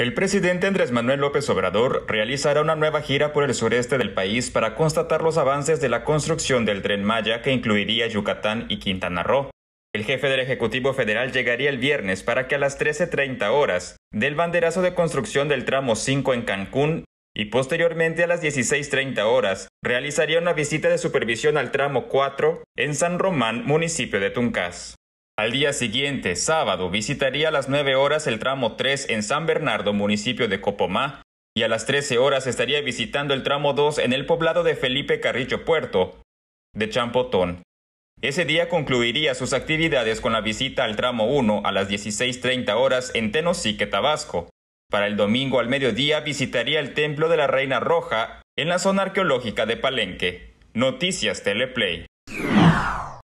El presidente Andrés Manuel López Obrador realizará una nueva gira por el sureste del país para constatar los avances de la construcción del tren Maya que incluiría Yucatán y Quintana Roo. El jefe del Ejecutivo Federal llegaría el viernes para que a las 13.30 horas del banderazo de construcción del tramo 5 en Cancún y posteriormente a las 16.30 horas realizaría una visita de supervisión al tramo 4 en San Román, municipio de Tuncas. Al día siguiente, sábado, visitaría a las 9 horas el tramo 3 en San Bernardo, municipio de Copomá, y a las 13 horas estaría visitando el tramo 2 en el poblado de Felipe Carrillo Puerto, de Champotón. Ese día concluiría sus actividades con la visita al tramo 1 a las 16.30 horas en Tenosique, Tabasco. Para el domingo al mediodía visitaría el Templo de la Reina Roja en la zona arqueológica de Palenque. Noticias Teleplay.